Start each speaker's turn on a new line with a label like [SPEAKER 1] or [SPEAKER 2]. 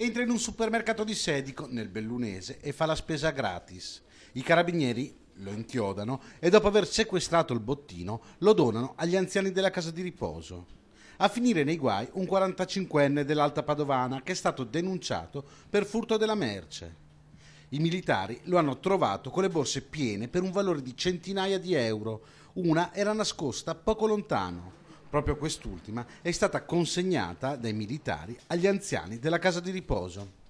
[SPEAKER 1] entra in un supermercato di Sedico, nel Bellunese, e fa la spesa gratis. I carabinieri lo inchiodano e dopo aver sequestrato il bottino lo donano agli anziani della casa di riposo. A finire nei guai un 45enne dell'Alta Padovana che è stato denunciato per furto della merce. I militari lo hanno trovato con le borse piene per un valore di centinaia di euro. Una era nascosta poco lontano proprio quest'ultima, è stata consegnata dai militari agli anziani della casa di riposo.